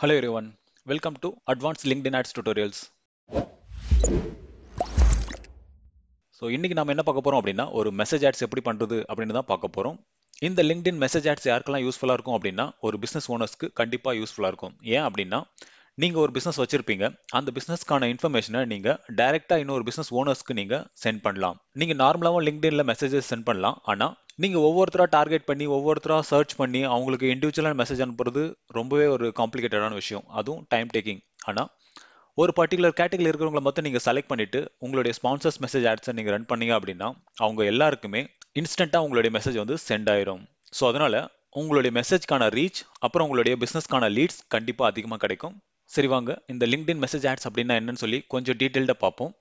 Hello everyone, welcome to Advanced LinkedIn Ads Tutorials. So இன்றைக்கி நம்ம என்ன பார்க்க போகிறோம் அப்படின்னா ஒரு மெசேஜ் ஆட்ஸ் எப்படி பண்ணுறது அப்படின்னு தான் பார்க்க போகிறோம் இந்த லிங்க்டின் மெசேஜ் ஆட்ஸ் யாருக்கெல்லாம் யூஸ்ஃபுல்லாக இருக்கும் அப்படின்னா ஒரு பிஸ்னஸ் ஓனர்ஸ்க்கு கண்டிப்பாக யூஸ்ஃபுல்லாக இருக்கும் ஏன் அப்படின்னா நீங்கள் ஒரு பிஸ்னஸ் வச்சுருப்பீங்க அந்த பிஸ்னஸ்க்கான இன்ஃபர்மேஷனை நீங்கள் டைரெக்டாக இன்னொரு பிஸ்னஸ் ஓனர்ஸ்க்கு நீங்கள் சென்ட் பண்ணலாம் நீங்கள் நார்மலாகவும் லிங்க்டின்ல மெசேஜஸ் சென்ட் பண்ணலாம் ஆனால் நீங்கள் ஒவ்வொருத்தராக டார்கெட் பண்ணி ஒவ்வொருத்தராக சர்ச் பண்ணி அவங்களுக்கு இண்டிவிஜுவலான மெசேஜ் அனுப்புறது ரொம்பவே ஒரு காம்ப்ளிகேட்டடான விஷயம் அதுவும் டைம் டேக்கிங் ஆனால் ஒரு பர்டிகுலர் கேட்டகரியில் இருக்கிறவங்கள மட்டும் நீங்கள் செலக்ட் பண்ணிவிட்டு உங்களுடைய ஸ்பான்சர்ஸ் மெசேஜ் ஆட்ஸை நீங்கள் ரன் பண்ணீங்க அப்படின்னா அவங்க எல்லாருக்குமே இன்ஸ்டண்ட்டாக உங்களுடைய மெசேஜ் வந்து சென்ட் ஆயிரும் ஸோ அதனால் உங்களுடைய மெசேஜ்க்கான ரீச் அப்புறம் உங்களுடைய பிஸ்னஸ்க்கான லீட்ஸ் கண்டிப்பாக அதிகமாக கிடைக்கும் சரி வாங்க இந்த லிங்க்டின் மெசேஜ் ஆட்ஸ் அப்படின்னா என்னன்னு சொல்லி கொஞ்சம் டீட்டெயில்டாக பார்ப்போம்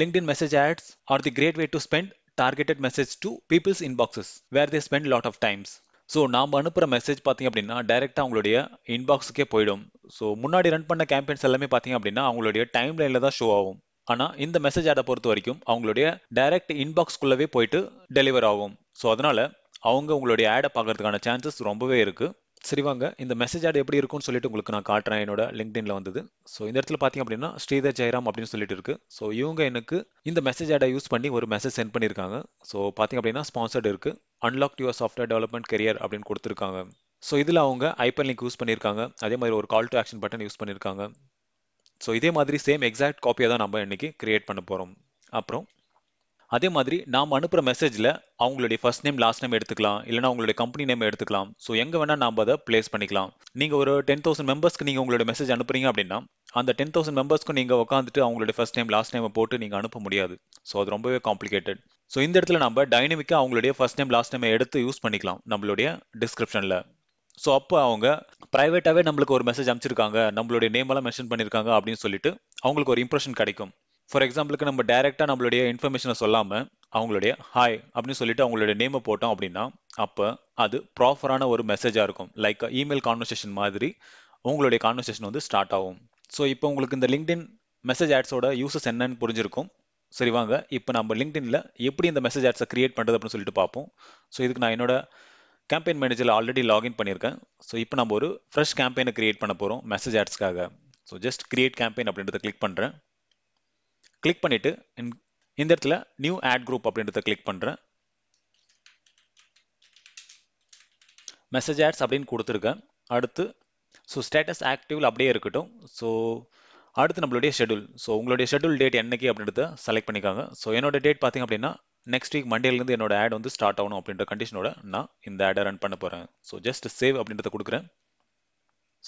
LinkedIn message ads are the great way to spend targeted message to peoples inboxes where they spend lot of times so நாம் அனுப்புகிற மெசேஜ் பார்த்தீங்க அப்படின்னா டேரெக்டாக அவங்களுடைய இன்பாக்ஸுக்கே போயிடும் ஸோ முன்னாடி ரன் பண்ண கேம்பெயின்ஸ் எல்லாமே பார்த்தீங்க அப்படின்னா அவங்களுடைய டைம் லைனில் தான் ஷோ ஆகும் ஆனால் இந்த மெசேஜ் ஆடை பொறுத்த வரைக்கும் அவங்களுடைய டைரக்ட் இன்பாக்ஸ்க்குள்ளவே போயிட்டு டெலிவர் ஆகும் ஸோ அதனால் அவங்க உங்களுடைய ஆடை பார்க்கறதுக்கான சான்சஸ் ரொம்பவே இருக்குது சரி வாங்க இந்த மெசேஜ் ஆட் எப்படி இருக்கும்னு சொல்லிட்டு உங்களுக்கு நான் காட்டுறேன் என்னோட லிங்க்டின்ல வந்தது ஸோ இந்த இடத்துல பார்த்தீங்க அப்படின்னா ஸ்ரீதர் ஜெயராம் அப்படின்னு சொல்லிட்டு இருக்கு ஸோ இவங்க எனக்கு இந்த மெசேஜ் ஆடை யூஸ் பண்ணி ஒரு மெசேஜ் சென்ட் பண்ணியிருக்காங்க ஸோ பார்த்தீங்க அப்படின்னா ஸ்பான்சர்ட் இருக்கு unlock your software development career அப்படின்னு கொடுத்துருக்காங்க ஸோ இதில் அவங்க ஐப்பன் லிங்க் யூஸ் பண்ணியிருக்காங்க அதே மாதிரி ஒரு call to action button use பண்ணியிருக்காங்க ஸோ இதே மாதிரி சேம் எக்ஸாக்ட் காப்பியை தான் நம்ம இன்னைக்கு கிரியேட் பண்ண போகிறோம் அப்புறம் அதே மாதிரி நாம் அனுப்புகிற மெசேஜில் அவங்களுடைய ஃபர்ஸ்ட் நேம் லாஸ்ட் நேம் எடுத்துக்கலாம் இல்லைனா அவங்களுடைய கம்பெனி நேம் எடுத்துக்கலாம் ஸோ எங்கே வேணால் நாம் அதை பிளேஸ் பண்ணிக்கலாம் நீங்கள் ஒரு டென் தௌசண்ட் மெம்பர்ஸ்க்கு நீங்கள் உங்களுடைய மெசேஜ் அனுப்புறீங்க அப்படின்னா அந்த டென் தௌசண்ட் மெம்பர்ஸ்க்கு நீங்கள் உட்காந்துட்டு அவங்களுடைய ஃபர்ஸ்ட் நேம் லாஸ்ட் நேமை போட்டு நீங்கள் அனுப்ப முடியாது ஸோ அது ரொம்பவே காம்ப்ளிகேட்டட் ஸோ இந்த இடத்துல நம்ம டைனமிக்காக அவங்களுடைய ஃபர்ஸ்ட் நேம் லாஸ்ட் நேமை எடுத்து யூஸ் பண்ணிக்கலாம் நம்மளுடைய டிஸ்கிரிப்ஷனில் ஸோ அப்போ அவங்க ப்ரைவேட்டாகவே நம்மளுக்கு ஒரு மெசேஜ் அமைச்சிருக்காங்க நம்மளுடைய நேம் எல்லாம் மென்ஷன் பண்ணியிருக்காங்க அப்படின்னு சொல்லிட்டு அவங்களுக்கு ஒரு இம்ப்ரெஷன் கிடைக்கும் ஃபார் எக்ஸாம்பிளுக்கு நம்ம டைரெக்டாக நம்மளுடைய இன்ஃபர்மேஷனை சொல்லாமல் அவங்களுடைய ஹாய் அப்படின்னு சொல்லிட்டு அவங்களுடைய நேமை போட்டோம் அப்படின்னா அப்போ அது ப்ராப்பரான ஒரு மெசேஜாக இருக்கும் லைக் இமெயில் கான்வர்சேஷன் மாதிரி உங்களுடைய கான்வர்சேஷன் வந்து ஸ்டார்ட் ஆகும் ஸோ இப்போ உங்களுக்கு இந்த லிங்க்டின் மெசேஜ் ஆட்ஸோட யூசஸ் என்னன்னு புரிஞ்சிருக்கும் சரி வாங்க இப்போ நம்ம லிங்க்டின்ல எப்படி இந்த மெசேஜ் ஆட்ஸை கிரியேட் பண்ணுறது அப்படின்னு சொல்லிட்டு பார்ப்போம் ஸோ இதுக்கு நான் என்னோட கேம்பெயின் மேனேஜரில் ஆல்ரெடி லாகின் பண்ணியிருக்கேன் ஸோ இப்போ நம்ம ஒரு ஃப்ரெஷ் கேம்பெயினை கிரியேட் பண்ண போகிறோம் மெசேஜ் ஆட்ஸ்க்காக ஸோ ஜஸ்ட் கிரியேட் கேம்பெயின் அப்படின்றத கிளிக் பண்ணுறேன் கிளிக் பண்ணிவிட்டு இந்த இடத்துல நியூ ஆட் குரூப் அப்படின்றத கிளிக் பண்ணுறேன் மெசேஜ் ஆட்ஸ் அப்படின்னு கொடுத்துருக்கேன் அடுத்து ஸோ ஸ்டேட்டஸ் ஆக்டிவ் அப்படியே இருக்கட்டும் ஸோ அடுத்து நம்மளுடைய ஷெடியூல் ஸோ உங்களுடைய ஷெடியூல் டேட் என்னைக்கு அப்படின்றத செலக்ட் பண்ணிக்காங்க ஸோ என்னோட டேட் பார்த்திங்க அப்படின்னா நெக்ஸ்ட் வீக் மண்டேலேருந்து என்னோட ஆட் வந்து ஸ்டார்ட் ஆகணும் அப்படின்ற கண்டிஷனோட நான் இந்த ஆடை ரன் பண்ண போகிறேன் ஸோ ஜஸ்ட் சேவ் அப்படின்றத கொடுக்குறேன்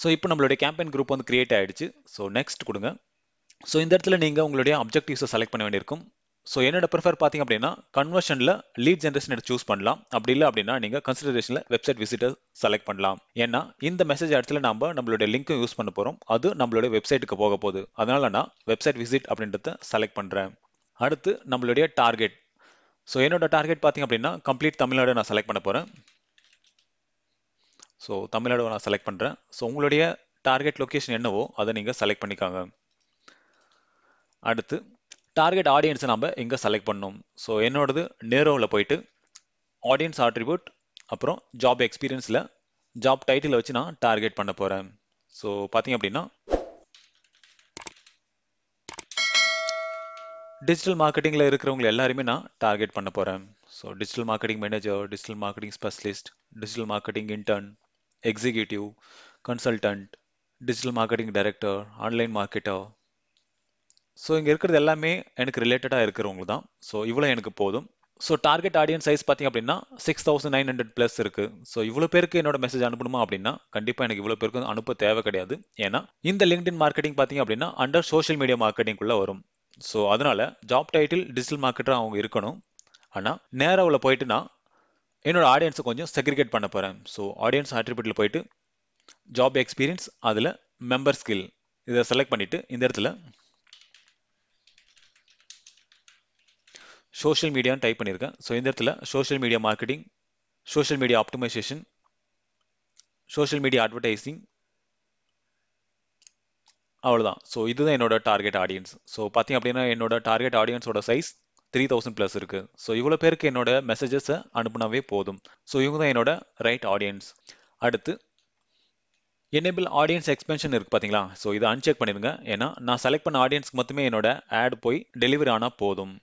ஸோ இப்போ நம்மளுடைய கேம்பெயின் குரூப் வந்து கிரியேட் ஆகிடுச்சு ஸோ நெக்ஸ்ட் கொடுங்க ஸோ இந்த இடத்துல நீங்கள் உங்களுடைய அப்ஜெக்டிவ்ஸை செலக்ட் பண்ண வேண்டியிருக்கும் ஸோ என்னோட ப்ரிஃபர் பார்த்தீங்க அப்படின்னா கன்வர்ஷனில் லீட் ஜென்ரேஷன் எடுத்து சூஸ் பண்ணலாம் அப்படி இல்லை அப்படின்னா நீங்கள் கன்சிடரேஷனில் வெப்சைட் விசிட்டர் செலக்ட் பண்ணலாம் ஏன்னா இந்த மெசேஜ் இடத்துல நம்ம நம்மளுடைய லிங்க்கும் யூஸ் பண்ண போகிறோம் அது நம்மளுடைய வெப்சைட்டுக்கு போக போகுது அதனால நான் வெப்சைட் விசிட் அப்படின்றத செலக்ட் பண்ணுறேன் அடுத்து நம்மளுடைய டார்கெட் ஸோ என்னோட டார்கெட் பார்த்தீங்க அப்படின்னா கம்ப்ளீட் தமிழ்நாடு நான் செலக்ட் பண்ண போகிறேன் ஸோ தமிழ்நாடு நான் செலக்ட் பண்ணுறேன் ஸோ உங்களுடைய டார்கெட் லொக்கேஷன் என்னவோ அதை நீங்கள் செலக்ட் பண்ணிக்காங்க அடுத்து டார்கெட் ஆடியன்ஸை நம்ம இங்கே செலக்ட் பண்ணோம் ஸோ என்னோடது நேரோவில் போயிட்டு ஆடியன்ஸ் ஆட்ரிபியூட் அப்புறம் ஜாப் எக்ஸ்பீரியன்ஸில் ஜாப் டைட்டில் வச்சு நான் டார்கெட் பண்ண போகிறேன் ஸோ பார்த்தீங்க அப்படின்னா டிஜிட்டல் மார்க்கெட்டிங்கில் இருக்கிறவங்க எல்லாருமே நான் டார்கெட் பண்ண போகிறேன் so digital marketing manager digital marketing specialist digital marketing intern executive consultant digital marketing director online marketer so இங்கே இருக்கிறது எல்லாமே எனக்கு ரிலேட்டடாக இருக்கிறவங்க தான் ஸோ இவ்வளோ எனக்கு போதும் ஸோ டார்கெட் ஆடியன்ஸ் சைஸ் பார்த்திங்க அப்படின்னா six thousand nine hundred plus இருக்குது ஸோ இவ்வளோ பேருக்கு என்னோட மெசேஜ் அனுப்பணுமா அப்படின்னா கண்டிப்பாக எனக்கு இவ்வளோ பேருக்கு அனுப்ப தேவை கிடையாது ஏன்னா இந்த லிங்க்டின் மார்க்கெட்டிங் பார்த்திங்க அப்படின்னா அண்டர் சோஷியல் மீடியா மார்க்கெட்டிங்குள்ளே வரும் ஸோ அதனால் ஜாப் டைட்டில் டிஜிட்டல் மார்க்கெட்டராக அவங்க இருக்கணும் ஆனால் நேராக உள்ள நான் என்னோட ஆடியன்ஸை கொஞ்சம் செக்ரிகேட் பண்ண போகிறேன் ஸோ ஆடியன்ஸ் ஆட்ரிபியூட்டில் போயிட்டு ஜாப் எக்ஸ்பீரியன்ஸ் அதில் மெம்பர் ஸ்கில் இதை செலக்ட் பண்ணிவிட்டு இந்த இடத்துல சோஷியல் மீடியான்னு டைப் பண்ணியிருக்கேன் ஸோ இந்த இடத்துல social media marketing social media optimisation social media advertising அவ்வளோதான் ஸோ இதுதான் என்னோட டார்கெட் ஆடியன்ஸ் ஸோ பார்த்தீங்க அப்படின்னா என்னோட டார்கெட் ஆடியன்ஸோட சைஸ் த்ரீ தௌசண்ட் ப்ளஸ் இருக்குது ஸோ இவ்வளோ பேருக்கு என்னோட மெசேஜஸை அனுப்புனாவே போதும் ஸோ இவங்க தான் என்னோட ரைட் ஆடியன்ஸ் அடுத்து எனேபிள் ஆடியன்ஸ் எக்ஸ்பென்ஷன் இருக்குது பார்த்தீங்களா ஸோ இதை அன்செக் பண்ணிடுங்க ஏன்னா நான் செலக்ட் பண்ண ஆடியன்ஸ்க்கு மட்டுமே என்னோட ஆட் போய் டெலிவரி ஆனால் போதும்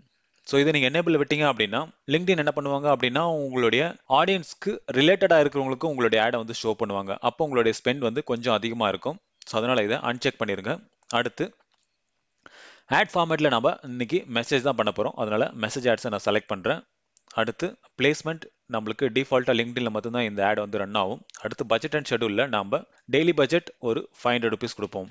ஸோ இதை நீங்கள் எனேபிள் விட்டீங்க அப்படின்னா லிங்க்டின் என்ன பண்ணுவாங்க அப்படின்னா உங்களுடைய ஆடியன்ஸ்க்கு ரிலேட்டடாக இருக்கிறவங்களுக்கு உங்களுடைய ஆடை வந்து ஷோ பண்ணுவாங்க அப்போ உங்களுடைய ஸ்பெண்ட் வந்து கொஞ்சம் அதிகமாக இருக்கும் ஸோ அதனால் இதை அன்செக் பண்ணிடுங்க அடுத்து ஆட் ஃபார்மேட்டில் நம்ம இன்றைக்கி மெசேஜ் தான் பண்ண போகிறோம் அதனால் மெசேஜ் ஆட்ஸை நான் செலக்ட் பண்ணுறேன் அடுத்து பிளேஸ்மெண்ட் நம்மளுக்கு டிஃபால்ட்டாக லிங்க்டில் மட்டும்தான் இந்த ஆட் வந்து ரன் ஆகும் அடுத்து பட்ஜெட் அண்ட் ஷெடியூலில் நம்ம டெய்லி பட்ஜெட் ஒரு ஃபைவ் ஹண்ட்ரட் ருபீஸ் கொடுப்போம்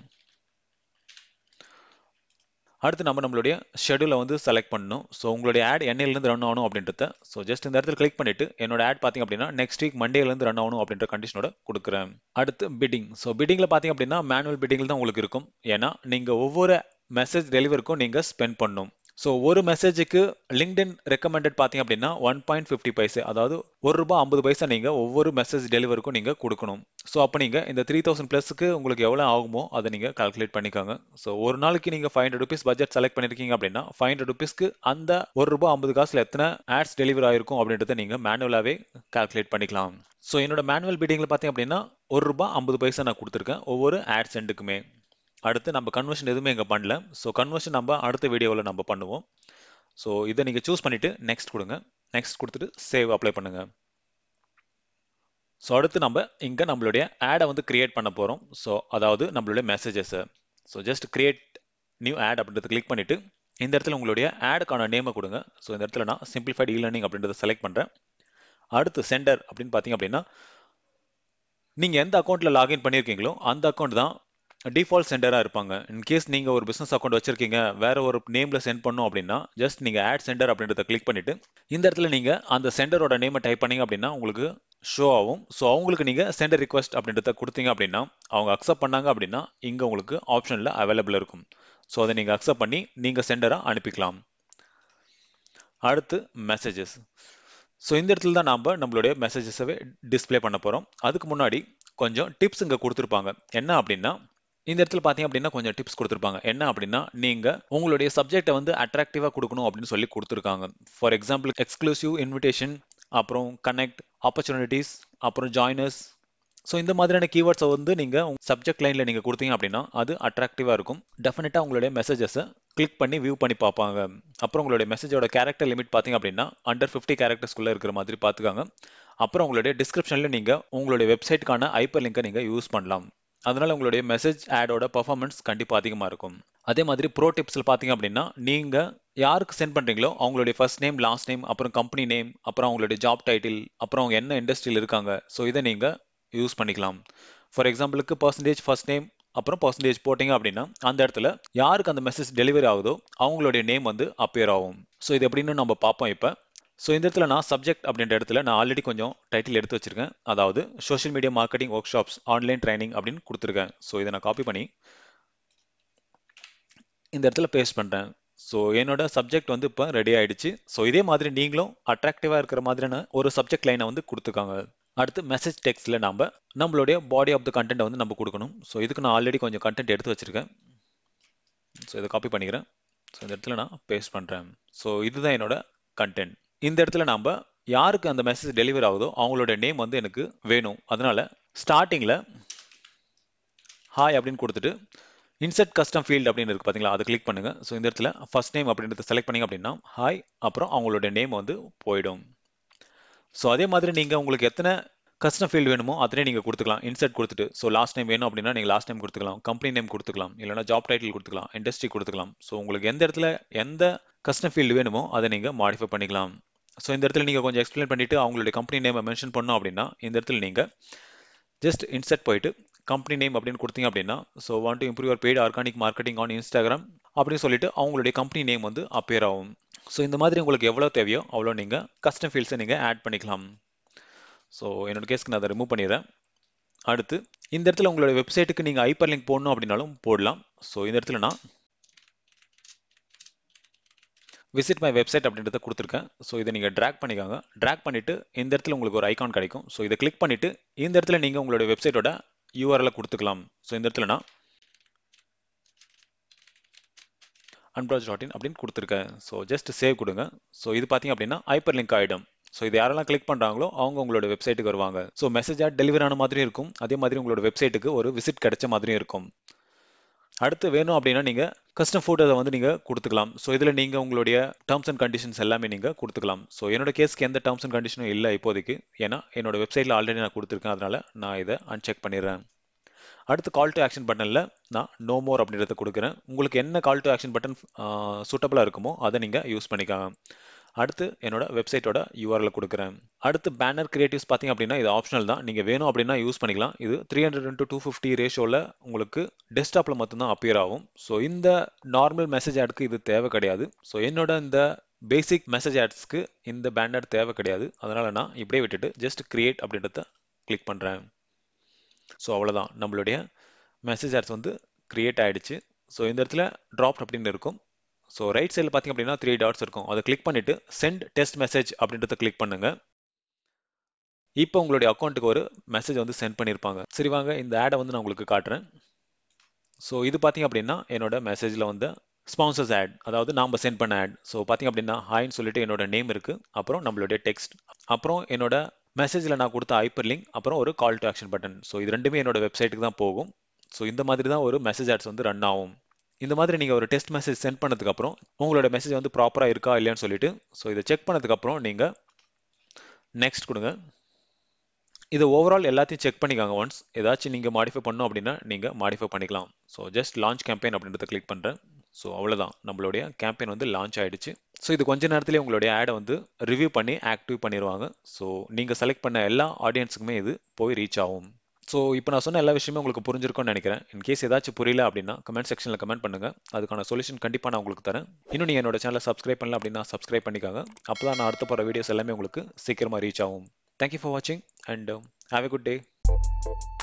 அடுத்து நம்ம நம்மளுடைய ஷெடியூலை வந்து செலக்ட் பண்ணணும் ஸோ உங்களுடைய ஆட் என்னையிலேருந்து ரன் ஆகணும் அப்படின்றத ஸோ ஜஸ்ட் இந்த இடத்துல கிளிக் பண்ணிட்டு என்னோட ஆட் பார்த்திங்க அப்படின்னா நெக்ஸ்ட் வீக் மண்டேலேருந்து ரன் ஆகணும் அப்படின்ற கண்டிஷனோட கொடுக்குறேன் அடுத்து பிட்டிங் ஸோ பிட்டிங்கில் பார்த்திங்க அப்படின்னா மேனுவல் பிட்டிங்கில் தான் உங்களுக்கு இருக்கும் ஏன்னா நீங்கள் ஒவ்வொரு மெசேஜ் டெலிவருக்கும் நீங்கள் ஸ்பெண்ட் பண்ணணும் ஸோ ஒரு மெசேஜுக்கு லிங்க்டின் ரெக்கமெண்டட் பார்த்தீங்க அப்படின்னா ஒன் பாயிண்ட் ஃபிஃப்டி பைசா அதாவது ஒரு ரூபாய் ஐம்பது பைசா நீங்கள் ஒவ்வொரு மெசேஜ் டெலிவரிக்கும் நீங்கள் கொடுக்கணும் ஸோ அப்போ நீங்கள் இந்த த்ரீ தௌசண்ட் ப்ளஸ்க்கு உங்களுக்கு எவ்வளோ ஆகுமோ அதை நீங்கள் கால்குலேட் பண்ணிக்கோங்க ஸோ ஒரு நாளைக்கு நீங்கள் five hundred rupees budget select பண்ணியிருக்கீங்க அப்படின்னா ஃபைவ் ஹண்ட்ரட் ருபீஸ்க்கு அந்த ஒரு ரூபாய் ஐம்பது காசில் எத்தனை ஆட்ஸ் டெலிவரி ஆயிருக்கும் அப்படின்றத நீங்கள் மேனுவலாகவே கால்குலேட் பண்ணிக்கலாம் ஸோ என்னோட மேனுவல் பீட்டிங்கில் பார்த்தீங்க அப்படின்னா ஒரு ரூபாய் ஐம்பது பைசா நான் கொடுத்துருக்கேன் ஒவ்வொரு ஆட்ஸ் எண்டுக்குமே அடுத்து நம்ம கன்வர்ஷன் எதுவுமே இங்கே பண்ணல ஸோ கன்வர்ஷன் நம்ம அடுத்த வீடியோவில் நம்ம பண்ணுவோம் ஸோ இதை நீங்கள் சூஸ் பண்ணிவிட்டு நெக்ஸ்ட் கொடுங்க நெக்ஸ்ட் கொடுத்துட்டு சேவ் அப்ளை பண்ணுங்கள் ஸோ அடுத்து நம்ம இங்கே நம்மளுடைய ஆடை வந்து கிரியேட் பண்ண போகிறோம் ஸோ அதாவது நம்மளுடைய மெசேஜஸை so just create new ad அப்படின்றத கிளிக் பண்ணிவிட்டு இந்த இடத்துல உங்களுடைய ஆடுக்கான நேமை கொடுங்க ஸோ இந்த இடத்துல நான் சிம்பிளிஃபைட் இ லேர்னிங் அப்படின்றத செலக்ட் பண்ணுறேன் அடுத்து சென்டர் அப்படின்னு பார்த்தீங்க அப்படின்னா நீங்கள் எந்த அக்கௌண்ட்டில் லாகின் பண்ணியிருக்கீங்களோ அந்த அக்கௌண்ட் தான் டிஃபால்ட் சென்டராக இருப்பாங்க இன்கேஸ் நீங்கள் ஒரு பிஸ்னஸ் அக்கௌண்ட் வச்சிருக்கீங்க வேற ஒரு நேமில் சென்ட் பண்ணும் அப்படின்னா ஜஸ்ட் நீங்கள் ஆட் சென்டர் அப்படின்றத கிளிக் பண்ணிவிட்டு இந்த இடத்துல நீங்கள் அந்த சென்டரோட நேமை டைப் பண்ணிங்க அப்படின்னா உங்களுக்கு ஷோ ஆகும் ஸோ அவங்களுக்கு நீங்கள் சென்டர் ரிக்வஸ்ட் அப்படின்றத கொடுத்தீங்க அப்படின்னா அவங்க அக்செப்ட் பண்ணாங்க அப்படின்னா இங்கே உங்களுக்கு ஆப்ஷனில் அவைலபிள் இருக்கும் ஸோ அதை நீங்கள் அக்செப்ட் பண்ணி நீங்கள் சென்டராக அனுப்பிக்கலாம் அடுத்து மெசேஜஸ் ஸோ இந்த இடத்துல தான் நாம் நம்மளுடைய மெசேஜஸவே டிஸ்பிளே பண்ண போகிறோம் அதுக்கு முன்னாடி கொஞ்சம் டிப்ஸ் இங்கே கொடுத்துருப்பாங்க என்ன அப்படின்னா இந்த இடத்துல பார்த்தீங்க அப்படின்னா கொஞ்சம் டிப்ஸ் கொடுத்துருப்பாங்க என்ன அப்படின்னா நீங்கள் உங்களுடைய சப்ஜெக்டை வந்து அட்ராக்டிவாக கொடுக்கணும் அப்படின்னு சொல்லி கொடுத்துருக்காங்க ஃபார் எக்ஸாம்பிள் எக்ஸ்க்ளூசிவ் இன்விடேஷன் அப்புறம் கனெக்ட் ஆப்பர்ச்சுனிட்டிஸ் அப்புறம் ஜாயினர்ஸ் ஸோ இந்த மாதிரியான கீவேர்ட்ஸை வந்து நீங்கள் சப்ஜெக்ட் லைனில் நீங்கள் கொடுத்தீங்க அப்படின்னா அது அட்ராக்டிவாக இருக்கும் டெஃபினட்டாக உங்களுடைய மெசேஜஸை கிளிக் பண்ணி வியூ பண்ணி பார்ப்பாங்க அப்புறம் உங்களுடைய மெசேஜோட கேரக்டர் லிமிட் பார்த்தீங்க அப்படின்னா அண்டர் ஃபிஃப்டி கேரக்டர்ஸ்குள்ளே இருக்கிற மாதிரி பார்த்துக்காங்க அப்புறம் உங்களுடைய டிஸ்கிரிப்ஷனில் நீங்கள் உங்களுடைய வெப்சைட்டுக்கான ஐப்பர் லிங்கை நீங்கள் யூஸ் பண்ணலாம் அதனால் உங்களுடைய மெசேஜ் ஆடோட பர்ஃபார்மன்ஸ் கண்டிப்பாக அதிகமாக இருக்கும் அதே மாதிரி ப்ரோ டிப்ஸில் பார்த்தீங்க அப்படின்னா நீங்கள் யாருக்கு சென்ட் பண்ணுறீங்களோ அவங்களுடைய ஃபர்ஸ்ட் நேம் லாஸ்ட் நேம் அப்புறம் கம்பெனி நேம் அப்புறம் அவங்களுடைய ஜாப் டைட்டில் அப்புறம் அவங்க என்ன இண்டஸ்ட்ரியில் இருக்காங்க ஸோ இதை நீங்கள் யூஸ் பண்ணிக்கலாம் ஃபார் எக்ஸாம்பிளுக்கு பர்சன்டேஜ் ஃபர்ஸ்ட் நேம் அப்புறம் பர்சன்டேஜ் போட்டிங்க அப்படின்னா அந்த இடத்துல யாருக்கு அந்த மெசேஜ் டெலிவரி ஆகுதோ அவங்களுடைய நேம் வந்து அப்பியர் ஆகும் ஸோ இது எப்படின்னு நம்ம பார்ப்போம் இப்போ ஸோ இந்த இடத்துல நான் சப்ஜெக்ட் அப்படின்ற இடத்துல நான் ஆல்ரெடி கொஞ்சம் டைட்டில் எடுத்து வச்சிருக்கேன் அதாவது social media marketing workshops online training அப்படின்னு கொடுத்துருக்கேன் ஸோ இதை நான் காப்பி பண்ணி இந்த இடத்துல பேஸ்ட் பண்ணுறேன் ஸோ என்னோட சப்ஜெக்ட் வந்து இப்போ ரெடி ஆகிடுச்சு ஸோ இதே மாதிரி நீங்களும் அட்ராக்டிவாக இருக்கிற மாதிரியான ஒரு சப்ஜெக்ட் லைனை வந்து கொடுத்துருக்காங்க அடுத்து மெசேஜ் டெக்ஸ்ட்டில் நம்ம நம்மளுடைய பாடி ஆஃப் த கண்டென்ட்டை வந்து நம்ம கொடுக்கணும் ஸோ இதுக்கு நான் ஆல்ரெடி கொஞ்சம் கண்டென்ட் எடுத்து வச்சுருக்கேன் ஸோ இதை காப்பி பண்ணிக்கிறேன் ஸோ இந்த இடத்துல நான் பேஸ்ட் பண்ணுறேன் ஸோ இதுதான் என்னோட கண்டென்ட் இந்த இடத்துல நாம் யாருக்கு அந்த மெசேஜ் டெலிவர் ஆகுதோ அவங்களோட நேம் வந்து எனக்கு வேணும் அதனால ஸ்டார்டிங்கில் ஹாய் அப்படின்னு கொடுத்துட்டு இன்செட் கஸ்டம் ஃபீல்டு அப்படின்னு இருக்கு பார்த்தீங்களா அதை கிளிக் பண்ணுங்கள் ஸோ இந்த இடத்துல ஃபஸ்ட் நேம் அப்படின்றத செலக்ட் பண்ணிங்க அப்படின்னா ஹாய் அப்புறம் அவங்களோட நேம் வந்து போயிடும் ஸோ அதே மாதிரி நீங்கள் உங்களுக்கு எத்தனை கஸ்டம் ஃபீல்டு வேணுமோ அதனே நீங்கள் கொடுத்துக்கலாம் இன்செட் கொடுத்துட்டு ஸோ லாஸ்ட் நேம் வேணும் அப்படின்னா நீங்கள் லாஸ்ட் நேம் கொடுத்துக்கலாம் கம்பெனி நேம் கொடுத்துக்கலாம் இல்லைனா ஜாப் டைட்டில் கொடுத்துக்கலாம் இண்டஸ்ட்ரி கொடுத்துக்கலாம் ஸோ உங்களுக்கு எந்த இடத்துல எந்த கஸ்டம் ஃபீல்டு வேணுமோ அதை நீங்கள் மாடிஃபை பண்ணிக்கலாம் ஸோ இந்த இடத்துல நீங்கள் கொஞ்சம் எக்ஸ்பிளைன் பண்ணிவிட்டு அவங்களுடைய கம்பெனி நேமை மென்ஷன் பண்ணோம் அப்படின்னா இந்த இடத்துல நீங்கள் ஜஸ்ட் இன்செட் போயிட்டு கம்பெனி நேம் அப்படின்னு கொடுத்தீங்க அப்படின்னா so want to improve your paid organic marketing on Instagram அப்படின்னு சொல்லிட்டு அவங்களுடைய கம்பெனி நேம் வந்து அப்பேர் ஆகும் ஸோ இந்த மாதிரி உங்களுக்கு எவ்வளோ தேவையோ அவ்வளோ நீங்கள் கஸ்டம் ஃபீல்ஸை நீங்கள் ஆட் பண்ணிக்கலாம் ஸோ என்னோடய கேஸ்க்கு நான் அதை ரிமூவ் பண்ணிடுறேன் அடுத்து இந்த இடத்துல உங்களுடைய வெப்சைட்டுக்கு நீங்கள் ஹைப்பர் லிங்க் போடணும் அப்படின்னாலும் போடலாம் ஸோ இந்த இடத்துல நான் விசிட் மை வெப்சைட் அப்படின்றத கொடுத்துருக்கேன் ஸோ இதை நீங்கள் ட்ராக் பண்ணிக்கோங்க ட்ராக் பண்ணிவிட்டு இந்த இடத்துல உங்களுக்கு ஒரு ஐக்கான் கிடைக்கும் ஸோ இதை கிளிக் பண்ணிவிட்டு இந்த இடத்துல நீங்கள் உங்களுடைய வெப்சைட்டோட யூஆர்எல் கொடுத்துக்கலாம் ஸோ இந்த இடத்துல நான் அன்ப்ராஜ் டாட் இன் அப்படின்னு கொடுத்துருக்கேன் ஸோ ஜஸ்ட் சேவ் கொடுங்க ஸோ இது பார்த்தீங்க அப்படின்னா ஹைப்பர் லிங்க் ஆகிடும் ஸோ இது யாரெல்லாம் கிளிக் பண்ணுறாங்களோ அவங்க உங்களோட வெப்சைட்டுக்கு வருவாங்க ஸோ மெசேஜாக டெலிவரி ஆன மாதிரியும் இருக்கும் அதே மாதிரி உங்களோட வெப்சைட்டுக்கு ஒரு விசிட் கிடைச்ச மாதிரியும் இருக்கும் அடுத்து வேணும் அப்படின்னா நீங்கள் கஸ்டம் ஃபோட்டோவை வந்து நீங்கள் கொடுத்துக்கலாம் ஸோ இதில் நீங்கள் உங்களுடைய டேர்ம்ஸ் அண்ட் கண்டிஷன்ஸ் எல்லாமே நீங்கள் கொடுத்துக்கலாம் ஸோ என்னோட கேஸ்க்கு எந்த டேர்ம்ஸ் அண்ட் கண்டிஷனும் இல்லை இப்போதைக்கு ஏன்னா என்னோட வெப்சைட்டில் ஆல்ரெடி நான் கொடுத்துருக்கேன் அதனால் நான் இதை அன்செக் பண்ணிடுறேன் அடுத்து கால் டு ஆக்ஷன் பட்டனில் நான் நோ மோர் அப்படின்றத கொடுக்குறேன் உங்களுக்கு என்ன கால் டு ஆக்ஷன் பட்டன் சூட்டபுளாக இருக்குமோ அதை நீங்கள் யூஸ் பண்ணிக்காங்க அடுத்து என்னோட வெப்சைட்டோட யூஆரில் கொடுக்குறேன் அடுத்து பேனர் கிரியேட்டிவ்ஸ் பார்த்தீங்க அப்படின்னா இது ஆப்ஷனல் தான் நீங்கள் வேணும் அப்படின்னா யூஸ் பண்ணிக்கலாம் இது three hundred into two fifty ரேஷோவில் உங்களுக்கு டெஸ்க்டாப்பில் மட்டும்தான் அப்பியர் ஆகும் ஸோ இந்த நார்மல் மெசேஜ் ஆட்க்கு இது தேவை கிடையாது ஸோ என்னோட இந்த பேசிக் மெசேஜ் ஆட்ஸ்க்கு இந்த பேனர் தேவை கிடையாது அதனால் நான் இப்படியே விட்டுட்டு ஜஸ்ட் கிரியேட் அப்படின்றத கிளிக் பண்ணுறேன் ஸோ அவ்வளோதான் நம்மளுடைய மெசேஜ் ஆட்ஸ் வந்து கிரியேட் ஆகிடுச்சு ஸோ இந்த இடத்துல ட்ராப்ட் அப்படின்னு இருக்கும் ஸோ ரைட் சைடில் பார்த்திங்க அப்படின்னா த்ரீ டாட்ஸ் இருக்கும் அதை கிளிக் பண்ணிவிட்டு சென்ட் டெஸ்ட் மெசேஜ் அப்படின்றத கிளிக் பண்ணுங்கள் இப்போ உங்களுடைய அக்கௌண்ட்டுக்கு ஒரு மெசேஜ் வந்து சென்ட் பண்ணியிருப்பாங்க சரி வாங்க இந்த ஆடை வந்து நான் உங்களுக்கு காட்டுறேன் ஸோ இது பார்த்திங்க அப்படின்னா என்னோட மெசேஜில் வந்து ஸ்பான்சர்ஸ் ஆட் அதாவது நாம் சென்ட் பண்ண ஆட் ஸோ பார்த்திங்க அப்படின்னா ஹாய்னு சொல்லிட்டு என்னோட நேம் இருக்குது அப்புறம் நம்மளுடைய டெக்ஸ்ட் அப்புறம் என்னோடய மெசேஜில் நான் கொடுத்த ஹைப்பர் லிங்க் அப்புறம் ஒரு call to action button so இது ரெண்டுமே என்னோட வெப்சைட்டுக்கு தான் போகும் ஸோ இந்த மாதிரி தான் ஒரு மெசேஜ் ஆட்ஸ் வந்து ரன் ஆகும் இந்த மாதிரி நீங்கள் ஒரு டெஸ்ட் மெசேஜ் சென்ட் பண்ணதுக்கப்புறம் உங்களோட மெசேஜ் வந்து ப்ராப்பராக இருக்கா இல்லையான்னு சொல்லிட்டு ஸோ இதை செக் பண்ணதுக்கப்புறம் நீங்கள் நெக்ஸ்ட் கொடுங்க இது ஓவரால் எல்லாத்தையும் செக் பண்ணிக்காங்க ஒன்ஸ் ஏதாச்சும் நீங்கள் மாடிஃபை பண்ணும் அப்படின்னா நீங்கள் மாடிஃபை பண்ணிக்கலாம் ஸோ ஜஸ்ட் லான்ச் கேம்பெயின் அப்படின்றத கிளிக் பண்ணுறேன் ஸோ அவ்வளோதான் நம்மளுடைய கேம்பெயின் வந்து லான்ச் ஆகிடுச்சு ஸோ இது கொஞ்ச நேரத்துலேயே உங்களுடைய ஆடை வந்து ரிவ்யூ பண்ணி ஆக்டிவ் பண்ணிடுவாங்க ஸோ நீங்கள் செலக்ட் பண்ண எல்லா ஆடியன்ஸுக்குமே இது போய் ரீச் ஆகும் ஸோ இப்போ நான் சொன்ன எல்லா விஷயமும் உங்களுக்கு புரிஞ்சிருக்கும்னு நினைக்கிறேன் இன் கேஸ் ஏதாச்சும் புரியல அப்படின்னா கமெண்ட் செக்ஷனில் கமெண்ட் பண்ணுங்கள் அதுக்கான சொல்யூஷன் கண்டிப்பாக நான் உங்களுக்கு தரேன் இன்னும் நீங்கள் என்னோட சேனலை சப்ஸ்கிரைப் பண்ணல அப்படின்னா சப்ஸ்கிரைப் பண்ணிக்காங்க அப்போ தான் நான் அடுத்த போகிற வீடியோஸ் எல்லாமே உங்களுக்கு சீக்கிரமாக ரீச் ஆகும் தேங்க்யூ ஃபார் வாட்சிங் and have a good day